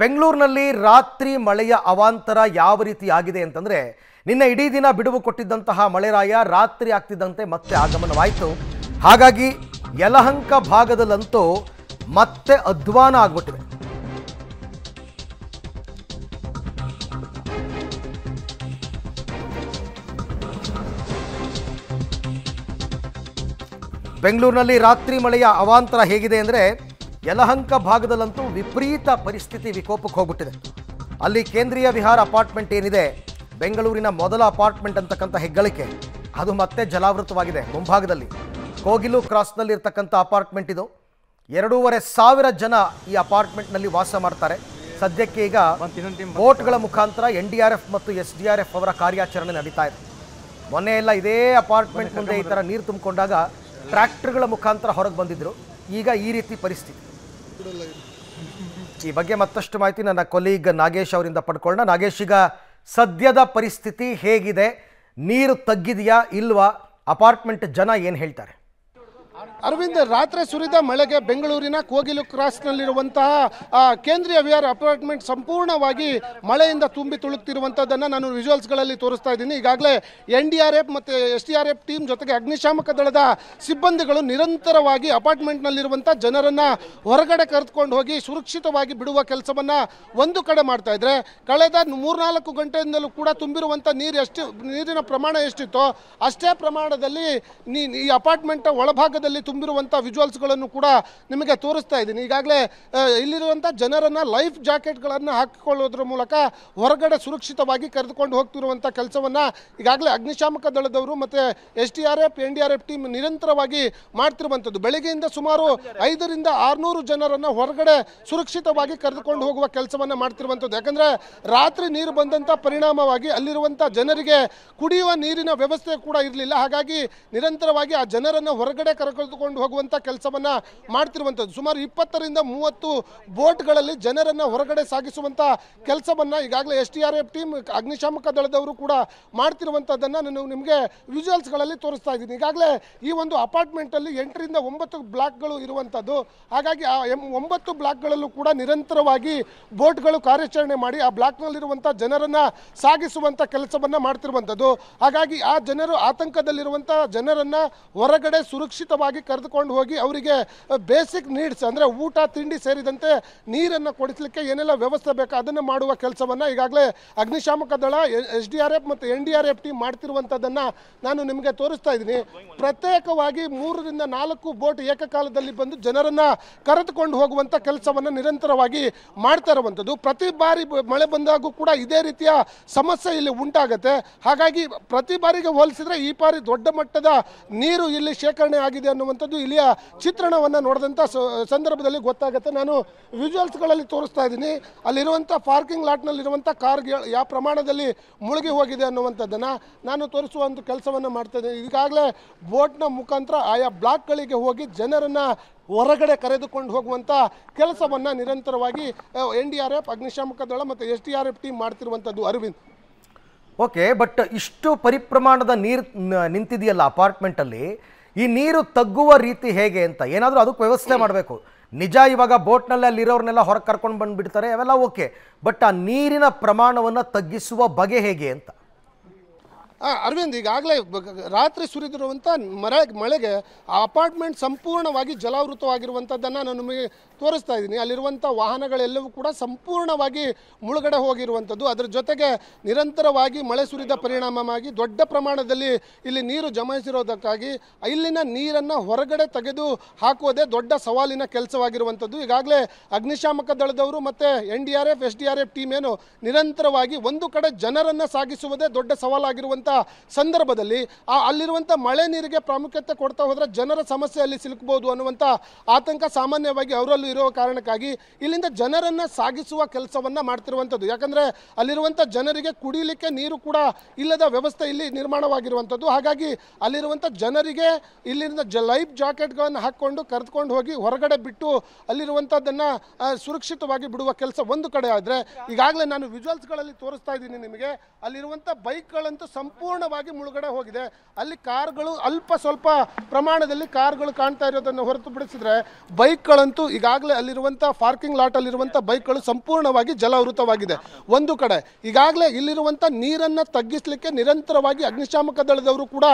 ಬೆಂಗಳೂರಿನಲ್ಲಿ ರಾತ್ರಿ ಮಳೆಯ ಅವಾಂತರ ಯಾವ ರೀತಿ ಆಗಿದೆ ಅಂತಂದರೆ ನಿನ್ನೆ ಇಡೀ ದಿನ ಬಿಡುವು ಕೊಟ್ಟಿದ್ದಂತಹ ಮಳೆರಾಯ ರಾತ್ರಿ ಆಗ್ತಿದ್ದಂತೆ ಮತ್ತೆ ಆಗಮನವಾಯಿತು ಹಾಗಾಗಿ ಯಲಹಂಕ ಭಾಗದಲ್ಲಂತೂ ಮತ್ತೆ ಅಧ್ವಾನ ಆಗ್ಬಿಟ್ಟಿದೆ ಬೆಂಗಳೂರಿನಲ್ಲಿ ರಾತ್ರಿ ಮಳೆಯ ಅವಾಂತರ ಹೇಗಿದೆ ಅಂದರೆ ಯಲಹಂಕ ಭಾಗದಲ್ಲಂತೂ ವಿಪರೀತ ಪರಿಸ್ಥಿತಿ ವಿಕೋಪಕ್ಕೆ ಹೋಗ್ಬಿಟ್ಟಿದೆ ಅಲ್ಲಿ ಕೇಂದ್ರೀಯ ವಿಹಾರ ಅಪಾರ್ಟ್ಮೆಂಟ್ ಏನಿದೆ ಬೆಂಗಳೂರಿನ ಮೊದಲ ಅಪಾರ್ಟ್ಮೆಂಟ್ ಅಂತಕ್ಕಂಥ ಹೆಗ್ಗಳಿಕೆ ಅದು ಮತ್ತೆ ಜಲಾವೃತವಾಗಿದೆ ಮುಂಭಾಗದಲ್ಲಿ ಕೋಗಿಲು ಕ್ರಾಸ್ನಲ್ಲಿ ಇರ್ತಕ್ಕಂಥ ಅಪಾರ್ಟ್ಮೆಂಟ್ ಇದು ಎರಡೂವರೆ ಸಾವಿರ ಜನ ಈ ಅಪಾರ್ಟ್ಮೆಂಟ್ನಲ್ಲಿ ವಾಸ ಮಾಡ್ತಾರೆ ಸದ್ಯಕ್ಕೆ ಈಗ ಬೋಟ್ಗಳ ಮುಖಾಂತರ ಎನ್ ಡಿ ಆರ್ ಎಫ್ ಮತ್ತು ಎಸ್ ಡಿ ಆರ್ ಎಫ್ ಅವರ ಕಾರ್ಯಾಚರಣೆ ನಡೀತಾ ಇದೆ ಮೊನ್ನೆ ಎಲ್ಲ ಇದೇ ಅಪಾರ್ಟ್ಮೆಂಟ್ ಮುಂದೆ ಈ ಥರ ನೀರು ತುಂಬಿಕೊಂಡಾಗ ಟ್ರ್ಯಾಕ್ಟರ್ಗಳ ಮುಖಾಂತರ ಹೊರಗೆ ಬಂದಿದ್ದರು ಈಗ ಈ ರೀತಿ ಪರಿಸ್ಥಿತಿ ಈ ಬಗ್ಗೆ ಮತ್ತಷ್ಟು ಮಾಹಿತಿ ನನ್ನ ಕೊಲೀಗ್ ನಾಗೇಶ್ ಅವರಿಂದ ಪಡ್ಕೊಳ್ಳೋಣ ನಾಗೇಶ್ ಈಗ ಸದ್ಯದ ಪರಿಸ್ಥಿತಿ ಹೇಗಿದೆ ನೀರು ತಗ್ಗಿದೆಯಾ ಇಲ್ವಾ ಅಪಾರ್ಟ್ಮೆಂಟ್ ಜನ ಏನು ಹೇಳ್ತಾರೆ ಅರವಿಂದ್ ರಾತ್ರಿ ಸುರಿದ ಮಳೆಗೆ ಬೆಂಗಳೂರಿನ ಕೋಗಿಲು ಕ್ರಾಸ್ನಲ್ಲಿರುವಂತಹ ಕೇಂದ್ರೀಯ ವಿಹಾರ ಅಪಾರ್ಟ್ಮೆಂಟ್ ಸಂಪೂರ್ಣವಾಗಿ ಮಳೆಯಿಂದ ತುಂಬಿ ತುಳುಕ್ತಿರುವಂಥದ್ದನ್ನು ನಾನು ವಿಜುವಲ್ಸ್ಗಳಲ್ಲಿ ತೋರಿಸ್ತಾ ಇದ್ದೀನಿ ಈಗಾಗಲೇ ಎನ್ ಡಿ ಆರ್ ಎಫ್ ಮತ್ತು S D R F team ಜೊತೆಗೆ ಅಗ್ನಿಶಾಮಕ ದಳದ ಸಿಬ್ಬಂದಿಗಳು ನಿರಂತರವಾಗಿ ಅಪಾರ್ಟ್ಮೆಂಟ್ನಲ್ಲಿರುವಂಥ ಜನರನ್ನು ಹೊರಗಡೆ ಕರೆದುಕೊಂಡು ಹೋಗಿ ಸುರಕ್ಷಿತವಾಗಿ ಬಿಡುವ ಕೆಲಸವನ್ನು ಒಂದು ಕಡೆ ಮಾಡ್ತಾ ಇದ್ರೆ ಕಳೆದ ಮೂರ್ನಾಲ್ಕು ಗಂಟೆಯಿಂದಲೂ ಕೂಡ ತುಂಬಿರುವಂಥ ನೀರು ಎಷ್ಟು ನೀರಿನ ಪ್ರಮಾಣ ಎಷ್ಟಿತ್ತೋ ಅಷ್ಟೇ ಪ್ರಮಾಣದಲ್ಲಿ ಈ ಅಪಾರ್ಟ್ಮೆಂಟ್ ಒಳಭಾಗದಲ್ಲಿ ತುಂಬಿರುವಂಥ ವಿಜುವಲ್ಸ್ಗಳನ್ನು ಕೂಡ ನಿಮಗೆ ತೋರಿಸ್ತಾ ಇದ್ದೀನಿ ಈಗಾಗಲೇ ಇಲ್ಲಿರುವಂಥ ಜನರನ್ನು ಲೈಫ್ ಜಾಕೆಟ್ಗಳನ್ನು ಹಾಕಿಕೊಳ್ಳೋದ್ರ ಮೂಲಕ ಹೊರಗಡೆ ಸುರಕ್ಷಿತವಾಗಿ ಕರೆದುಕೊಂಡು ಹೋಗ್ತಿರುವಂಥ ಕೆಲಸವನ್ನು ಈಗಾಗಲೇ ಅಗ್ನಿಶಾಮಕ ದಳದವರು ಮತ್ತು S T R F N D R F team ನಿರಂತರವಾಗಿ ಮಾಡ್ತಿರುವಂಥದ್ದು ಬೆಳಗ್ಗೆಯಿಂದ ಸುಮಾರು ಐದರಿಂದ ಆರುನೂರು ಜನರನ್ನು ಹೊರಗಡೆ ಸುರಕ್ಷಿತವಾಗಿ ಕರೆದುಕೊಂಡು ಹೋಗುವ ಕೆಲಸವನ್ನು ಮಾಡ್ತಿರುವಂಥದ್ದು ಯಾಕಂದರೆ ರಾತ್ರಿ ನೀರು ಬಂದಂಥ ಪರಿಣಾಮವಾಗಿ ಅಲ್ಲಿರುವಂಥ ಜನರಿಗೆ ಕುಡಿಯುವ ನೀರಿನ ವ್ಯವಸ್ಥೆ ಕೂಡ ಇರಲಿಲ್ಲ ಹಾಗಾಗಿ ನಿರಂತರವಾಗಿ ಆ ಜನರನ್ನು ಹೊರಗಡೆ ಕರೆಕೊಂಡು ತಗೊಂಡು ಹೋಗುವಂತ ಕೆಲಸವನ್ನ ಮಾಡ್ತಿರುವಂಥದ್ದು ಸುಮಾರು ಇಪ್ಪತ್ತರಿಂದ ಮೂವತ್ತು ಬೋಟ್ಗಳಲ್ಲಿ ಜನರನ್ನು ಹೊರಗಡೆ ಸಾಗಿಸುವಂತ ಕೆಲಸವನ್ನ ಈಗಾಗಲೇ S T R F team ಅಗ್ನಿಶಾಮಕ ದಳದವರು ಕೂಡ ಮಾಡ್ತಿರುವಂಥದ್ದನ್ನು ನಾನು ನಿಮಗೆ ವಿಜುವಲ್ಸ್ಗಳಲ್ಲಿ ತೋರಿಸ್ತಾ ಇದ್ದೀನಿ ಈಗಾಗಲೇ ಈ ಒಂದು ಅಪಾರ್ಟ್ಮೆಂಟ್ ಅಲ್ಲಿ ಎಂಟರಿಂದ ಒಂಬತ್ತು ಬ್ಲಾಕ್ಗಳು ಇರುವಂತದ್ದು ಹಾಗಾಗಿ ಆ ಎಂ ಒಂಬತ್ತು ಬ್ಲಾಕ್ಗಳಲ್ಲೂ ಕೂಡ ನಿರಂತರವಾಗಿ ಬೋಟ್ಗಳು ಕಾರ್ಯಾಚರಣೆ ಮಾಡಿ ಆ ಬ್ಲಾಕ್ನಲ್ಲಿರುವಂಥ ಜನರನ್ನು ಸಾಗಿಸುವಂತ ಕೆಲಸವನ್ನ ಮಾಡ್ತಿರುವಂತದ್ದು ಹಾಗಾಗಿ ಆ ಜನರು ಆತಂಕದಲ್ಲಿರುವಂತಹ ಜನರನ್ನು ಹೊರಗಡೆ ಸುರಕ್ಷಿತವಾಗಿ ಕರೆದುಕೊಂಡು ಹೋಗಿ ಅವರಿಗೆ ಬೇಸಿಕ್ ನೀಡ್ಸ್ ಅಂದರೆ ಊಟ ತಿಂಡಿ ಸೇರಿದಂತೆ ನೀರನ್ನು ಕೊಡಿಸಲಿಕ್ಕೆ ಏನೆಲ್ಲ ವ್ಯವಸ್ಥೆ ಬೇಕೋ ಅದನ್ನು ಮಾಡುವ ಕೆಲಸವನ್ನು ಈಗಾಗಲೇ ಅಗ್ನಿಶಾಮಕ ದಳ ಎಸ್ ಡಿ ಆರ್ ಎಫ್ ಮತ್ತು N D R F T ಮಾಡ್ತಿರುವಂಥದ್ದನ್ನು ನಾನು ನಿಮಗೆ ತೋರಿಸ್ತಾ ಇದ್ದೀನಿ ಪ್ರತ್ಯೇಕವಾಗಿ ಮೂರರಿಂದ ನಾಲ್ಕು ಬೋಟ್ ಏಕಕಾಲದಲ್ಲಿ ಬಂದು ಜನರನ್ನು ಕರೆದುಕೊಂಡು ಹೋಗುವಂಥ ಕೆಲಸವನ್ನು ನಿರಂತರವಾಗಿ ಮಾಡ್ತಾ ಇರುವಂಥದ್ದು ಪ್ರತಿ ಬಾರಿ ಮಳೆ ಬಂದಾಗೂ ಕೂಡ ಇದೇ ರೀತಿಯ ಸಮಸ್ಯೆ ಇಲ್ಲಿ ಉಂಟಾಗುತ್ತೆ ಹಾಗಾಗಿ ಪ್ರತಿ ಬಾರಿಗೆ ಹೋಲಿಸಿದ್ರೆ ಈ ಬಾರಿ ದೊಡ್ಡ ಮಟ್ಟದ ನೀರು ಇಲ್ಲಿ ಶೇಖರಣೆ ಆಗಿದೆ ಅನ್ನುವಂಥ ಅನ್ನುವಂಥದ್ದು ಇಲ್ಲಿಯ ಚಿತ್ರಣವನ್ನು ನೋಡಿದಂಥ ಸಂದರ್ಭದಲ್ಲಿ ಗೊತ್ತಾಗುತ್ತೆ ನಾನು ಗಳಲ್ಲಿ ತೋರಿಸ್ತಾ ಇದ್ದೀನಿ ಅಲ್ಲಿರುವಂಥ ಪಾರ್ಕಿಂಗ್ ಲಾಟ್ನಲ್ಲಿರುವಂಥ ಕಾರ್ ಯಾವ ಪ್ರಮಾಣದಲ್ಲಿ ಮುಳುಗಿ ಹೋಗಿದೆ ಅನ್ನುವಂಥದ್ದನ್ನು ನಾನು ತೋರಿಸುವಂಥ ಕೆಲಸವನ್ನು ಮಾಡ್ತಾ ಇದ್ದೀನಿ ಈಗಾಗಲೇ ಬೋಟ್ನ ಮುಖಾಂತರ ಆಯಾ ಬ್ಲಾಕ್ಗಳಿಗೆ ಹೋಗಿ ಜನರನ್ನು ಹೊರಗಡೆ ಕರೆದುಕೊಂಡು ಹೋಗುವಂಥ ಕೆಲಸವನ್ನು ನಿರಂತರವಾಗಿ ಎನ್ ಡಿ ಆರ್ ಎಫ್ ಅಗ್ನಿಶಾಮಕ ದಳ ಮತ್ತು S D R F team ಮಾಡ್ತಿರುವಂಥದ್ದು ಅರವಿಂದ್ ಓಕೆ ಬಟ್ ಇಷ್ಟು ಪರಿಪ್ರಮಾಣದ ನೀರು ನಿಂತಿದೆಯಲ್ಲ ಅಪಾರ್ಟ್ಮೆಂಟಲ್ಲಿ ಈ ನೀರು ತಗ್ಗುವ ರೀತಿ ಹೇಗೆ ಅಂತ ಏನಾದರೂ ಅದಕ್ಕೆ ವ್ಯವಸ್ಥೆ ಮಾಡಬೇಕು ನಿಜ ಇವಾಗ ಬೋಟ್ನಲ್ಲಿ ಅಲ್ಲಿರೋರ್ನೆಲ್ಲ ಹೊರಗೆ ಕರ್ಕೊಂಡು ಬಂದುಬಿಡ್ತಾರೆ ಅವೆಲ್ಲ ಓಕೆ ಬಟ್ ಆ ನೀರಿನ ಪ್ರಮಾಣವನ್ನು ತಗ್ಗಿಸುವ ಬಗೆ ಹೇಗೆ ಅಂತ ಅರವಿಂದ್ ಈಗಾಗಲೇ ರಾತ್ರಿ ಸುರಿದಿರುವಂಥ ಮರ ಮಳೆಗೆ ಆ ಅಪಾರ್ಟ್ಮೆಂಟ್ ಸಂಪೂರ್ಣವಾಗಿ ಜಲಾವೃತವಾಗಿರುವಂಥದ್ದನ್ನು ನಾನು ನಿಮಗೆ ತೋರಿಸ್ತಾ ಇದ್ದೀನಿ ಅಲ್ಲಿರುವಂಥ ವಾಹನಗಳೆಲ್ಲವೂ ಕೂಡ ಸಂಪೂರ್ಣವಾಗಿ ಮುಳುಗಡೆ ಹೋಗಿರುವಂಥದ್ದು ಅದರ ಜೊತೆಗೆ ನಿರಂತರವಾಗಿ ಮಳೆ ಸುರಿದ ಪರಿಣಾಮವಾಗಿ ದೊಡ್ಡ ಪ್ರಮಾಣದಲ್ಲಿ ಇಲ್ಲಿ ನೀರು ಜಮಾಯಿಸಿರೋದಕ್ಕಾಗಿ ಇಲ್ಲಿನ ನೀರನ್ನು ಹೊರಗಡೆ ತೆಗೆದು ಹಾಕುವುದೇ ದೊಡ್ಡ ಸವಾಲಿನ ಕೆಲಸವಾಗಿರುವಂಥದ್ದು ಈಗಾಗಲೇ ಅಗ್ನಿಶಾಮಕ ದಳದವರು ಮತ್ತು N D R F S D R F team ಏನು ನಿರಂತರವಾಗಿ ಒಂದು ಕಡೆ ಜನರನ್ನು ಸಾಗಿಸುವುದೇ ದೊಡ್ಡ ಸವಾಲಾಗಿರುವಂಥ ಸಂದರ್ಭದಲ್ಲಿ ಆ ಅಲ್ಲಿರುವಂಥ ಮಳೆ ನೀರಿಗೆ ಪ್ರಾಮುಖ್ಯತೆ ಕೊಡ್ತಾ ಹೋದರೆ ಜನರ ಸಮಸ್ಯೆ ಅಲ್ಲಿ ಸಿಲುಕಬಹುದು ಅನ್ನುವಂಥ ಆತಂಕ ಸಾಮಾನ್ಯವಾಗಿ ಅವರಲ್ಲೂ ಇರುವ ಕಾರಣಕ್ಕಾಗಿ ಇಲ್ಲಿಂದ ಜನರನ್ನು ಸಾಗಿಸುವ ಕೆಲಸವನ್ನು ಮಾಡ್ತಿರುವಂಥದ್ದು ಯಾಕಂದರೆ ಅಲ್ಲಿರುವಂಥ ಜನರಿಗೆ ಕುಡಿಯಲಿಕ್ಕೆ ನೀರು ಕೂಡ ಇಲ್ಲದ ವ್ಯವಸ್ಥೆ ಇಲ್ಲಿ ನಿರ್ಮಾಣವಾಗಿರುವಂಥದ್ದು ಹಾಗಾಗಿ ಅಲ್ಲಿರುವಂಥ ಜನರಿಗೆ ಇಲ್ಲಿಂದ ಜ ಲೈಫ್ ಜಾಕೆಟ್ಗಳನ್ನು ಹಾಕ್ಕೊಂಡು ಕರೆದುಕೊಂಡು ಹೋಗಿ ಹೊರಗಡೆ ಬಿಟ್ಟು ಅಲ್ಲಿರುವಂಥದ್ದನ್ನು ಸುರಕ್ಷಿತವಾಗಿ ಬಿಡುವ ಕೆಲಸ ಒಂದು ಕಡೆ ಆದರೆ ಈಗಾಗಲೇ ನಾನು ವಿಜುವಲ್ಸ್ಗಳಲ್ಲಿ ತೋರಿಸ್ತಾ ಇದ್ದೀನಿ ನಿಮಗೆ ಅಲ್ಲಿರುವಂಥ ಬೈಕ್ಗಳಂತೂ ಸಂಪೂರ್ಣ ಸಂಪೂರ್ಣವಾಗಿ ಮುಳುಗಡೆ ಹೋಗಿದೆ ಅಲ್ಲಿ ಕಾರ್ಗಳು ಅಲ್ಪ ಸ್ವಲ್ಪ ಪ್ರಮಾಣದಲ್ಲಿ ಕಾರ್ಗಳು ಕಾಣ್ತಾ ಇರೋದನ್ನು ಹೊರತುಪಡಿಸಿದ್ರೆ ಬೈಕ್ಗಳಂತೂ ಈಗಾಗಲೇ ಅಲ್ಲಿರುವಂಥ ಪಾರ್ಕಿಂಗ್ ಲಾಟಲ್ಲಿರುವಂಥ ಬೈಕ್ಗಳು ಸಂಪೂರ್ಣವಾಗಿ ಜಲಾವೃತವಾಗಿದೆ ಒಂದು ಕಡೆ ಈಗಾಗಲೇ ಇಲ್ಲಿರುವಂಥ ನೀರನ್ನು ತಗ್ಗಿಸಲಿಕ್ಕೆ ನಿರಂತರವಾಗಿ ಅಗ್ನಿಶಾಮಕ ದಳದವರು ಕೂಡ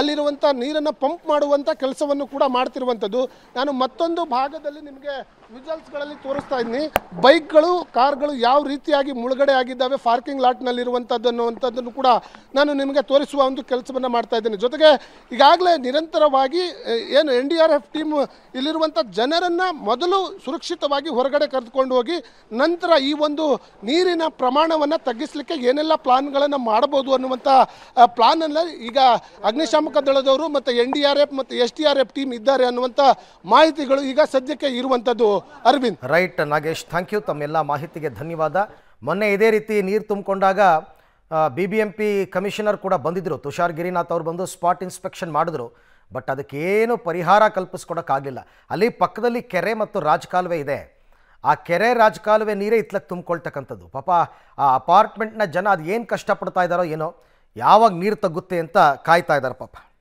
ಅಲ್ಲಿರುವಂಥ ನೀರನ್ನು ಪಂಪ್ ಮಾಡುವಂಥ ಕೆಲಸವನ್ನು ಕೂಡ ಮಾಡ್ತಿರುವಂಥದ್ದು ನಾನು ಮತ್ತೊಂದು ಭಾಗದಲ್ಲಿ ನಿಮಗೆ ವಿಜಲ್ಸ್ಗಳಲ್ಲಿ ತೋರಿಸ್ತಾ ಇದ್ದೀನಿ ಬೈಕ್ಗಳು ಕಾರ್ಗಳು ಯಾವ ರೀತಿಯಾಗಿ ಮುಳುಗಡೆ ಆಗಿದ್ದಾವೆ ಪಾರ್ಕಿಂಗ್ ಲಾಟ್ನಲ್ಲಿರುವಂಥದ್ದು ಅನ್ನುವಂಥದ್ದನ್ನು ಕೂಡ ನಾನು ನಿಮಗೆ ತೋರಿಸುವ ಒಂದು ಕೆಲಸವನ್ನು ಮಾಡ್ತಾ ಇದ್ದೇನೆ ಜೊತೆಗೆ ಈಗಾಗಲೇ ನಿರಂತರವಾಗಿ ಏನು N D R F team ಇಲ್ಲಿರುವಂಥ ಜನರನ್ನು ಮೊದಲು ಸುರಕ್ಷಿತವಾಗಿ ಹೊರಗಡೆ ಕರೆದುಕೊಂಡು ಹೋಗಿ ನಂತರ ಈ ಒಂದು ನೀರಿನ ಪ್ರಮಾಣವನ್ನು ತಗ್ಗಿಸಲಿಕ್ಕೆ ಏನೆಲ್ಲ ಪ್ಲಾನ್ಗಳನ್ನು ಮಾಡಬಹುದು ಅನ್ನುವಂಥ ಪ್ಲಾನನ್ನು ಈಗ ಅಗ್ನಿಶಾಮಕ ದಳದವರು ಮತ್ತು ಎನ್ ಡಿ ಆರ್ ಎಫ್ ಮತ್ತು S D R F team ಇದ್ದಾರೆ ಅನ್ನುವಂಥ ಮಾಹಿತಿಗಳು ಈಗ ಸದ್ಯಕ್ಕೆ ಇರುವಂಥದ್ದು Arvind right Nagesh thank you ತಮ್ಮೆಲ್ಲ ಮಾಹಿತಿಗೆ ಧನ್ಯವಾದ ಮೊನ್ನೆ ಇದೇ ರೀತಿ ನೀರು ತುಂಬಿಕೊಂಡಾಗ B B M P commissioner ಕೂಡ ಬಂದಿದ್ದರು ತುಷಾರ್ ಗಿರಿನಾಥ್ ಅವರು ಬಂದು ಸ್ಪಾಟ್ ಇನ್ಸ್ಪೆಕ್ಷನ್ ಮಾಡಿದ್ರು ಬಟ್ ಅದಕ್ಕೇನು ಪರಿಹಾರ ಕಲ್ಪಿಸ್ಕೊಡೋಕ್ಕಾಗಲಿಲ್ಲ ಅಲ್ಲಿ ಪಕ್ಕದಲ್ಲಿ ಕೆರೆ ಮತ್ತು ರಾಜಕಾಲುವೆ ಇದೆ ಆ ಕೆರೆ ರಾಜಕಾಲುವೆ ನೀರೇ ಇತ್ಲಕ್ಕೆ ತುಂಬಿಕೊಳ್ತಕ್ಕಂಥದ್ದು ಪಾಪ ಆ ಅಪಾರ್ಟ್ಮೆಂಟ್ನ ಜನ ಅದು ಏನು ಕಷ್ಟಪಡ್ತಾ ಇದ್ದಾರೋ ಏನೋ ಯಾವಾಗ ನೀರು ತಗ್ಗುತ್ತೆ ಅಂತ ಕಾಯ್ತಾ ಇದ್ದಾರೆ ಪಾಪ